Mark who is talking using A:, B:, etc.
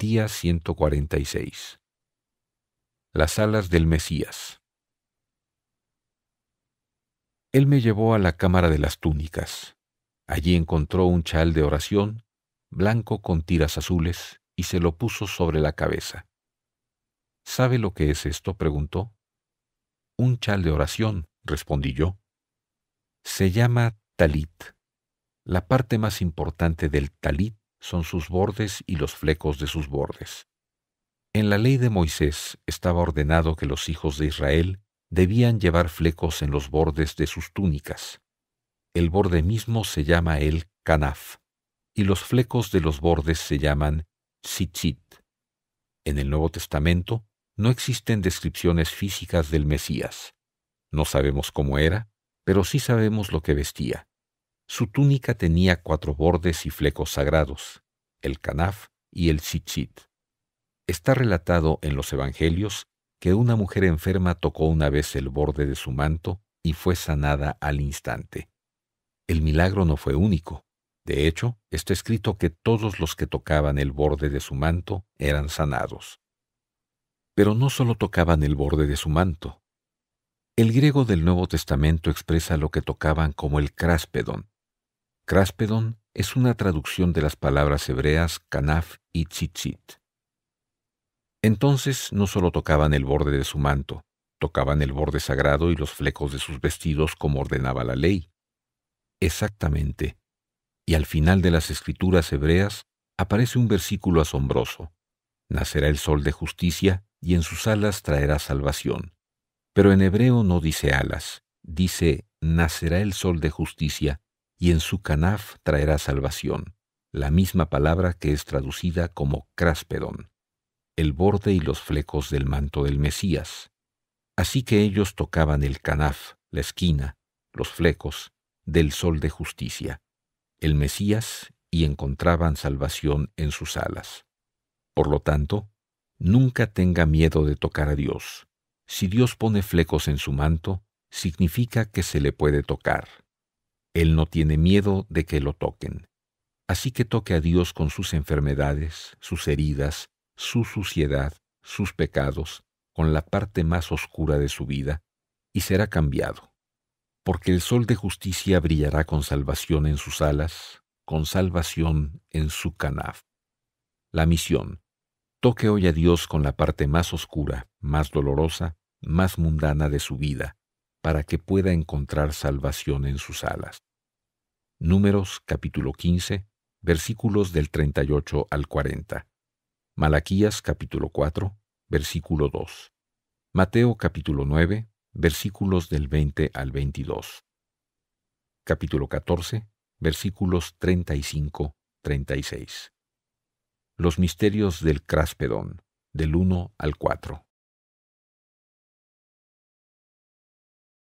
A: día 146. Las alas del Mesías. Él me llevó a la cámara de las túnicas. Allí encontró un chal de oración, blanco con tiras azules, y se lo puso sobre la cabeza. ¿Sabe lo que es esto? preguntó. Un chal de oración, respondí yo. Se llama talit. La parte más importante del talit son sus bordes y los flecos de sus bordes. En la ley de Moisés estaba ordenado que los hijos de Israel debían llevar flecos en los bordes de sus túnicas. El borde mismo se llama el canaf, y los flecos de los bordes se llaman tzitzit. En el Nuevo Testamento no existen descripciones físicas del Mesías. No sabemos cómo era, pero sí sabemos lo que vestía. Su túnica tenía cuatro bordes y flecos sagrados, el canaf y el chichit. Está relatado en los Evangelios que una mujer enferma tocó una vez el borde de su manto y fue sanada al instante. El milagro no fue único. De hecho, está escrito que todos los que tocaban el borde de su manto eran sanados. Pero no solo tocaban el borde de su manto. El griego del Nuevo Testamento expresa lo que tocaban como el cráspedón, Craspedon es una traducción de las palabras hebreas canaf y tzitzit. Entonces no solo tocaban el borde de su manto, tocaban el borde sagrado y los flecos de sus vestidos como ordenaba la ley. Exactamente. Y al final de las escrituras hebreas aparece un versículo asombroso. Nacerá el sol de justicia y en sus alas traerá salvación. Pero en hebreo no dice alas, dice nacerá el sol de justicia y en su canaf traerá salvación, la misma palabra que es traducida como cráspedón, el borde y los flecos del manto del Mesías. Así que ellos tocaban el canaf, la esquina, los flecos, del sol de justicia, el Mesías, y encontraban salvación en sus alas. Por lo tanto, nunca tenga miedo de tocar a Dios. Si Dios pone flecos en su manto, significa que se le puede tocar. Él no tiene miedo de que lo toquen. Así que toque a Dios con sus enfermedades, sus heridas, su suciedad, sus pecados, con la parte más oscura de su vida, y será cambiado. Porque el sol de justicia brillará con salvación en sus alas, con salvación en su canaf. La misión. Toque hoy a Dios con la parte más oscura, más dolorosa, más mundana de su vida, para que pueda encontrar salvación en sus alas. Números capítulo 15, versículos del 38 al 40. Malaquías capítulo 4, versículo 2. Mateo capítulo 9, versículos del 20 al 22. Capítulo 14, versículos 35, 36. Los misterios del Cráspedón, del 1 al 4.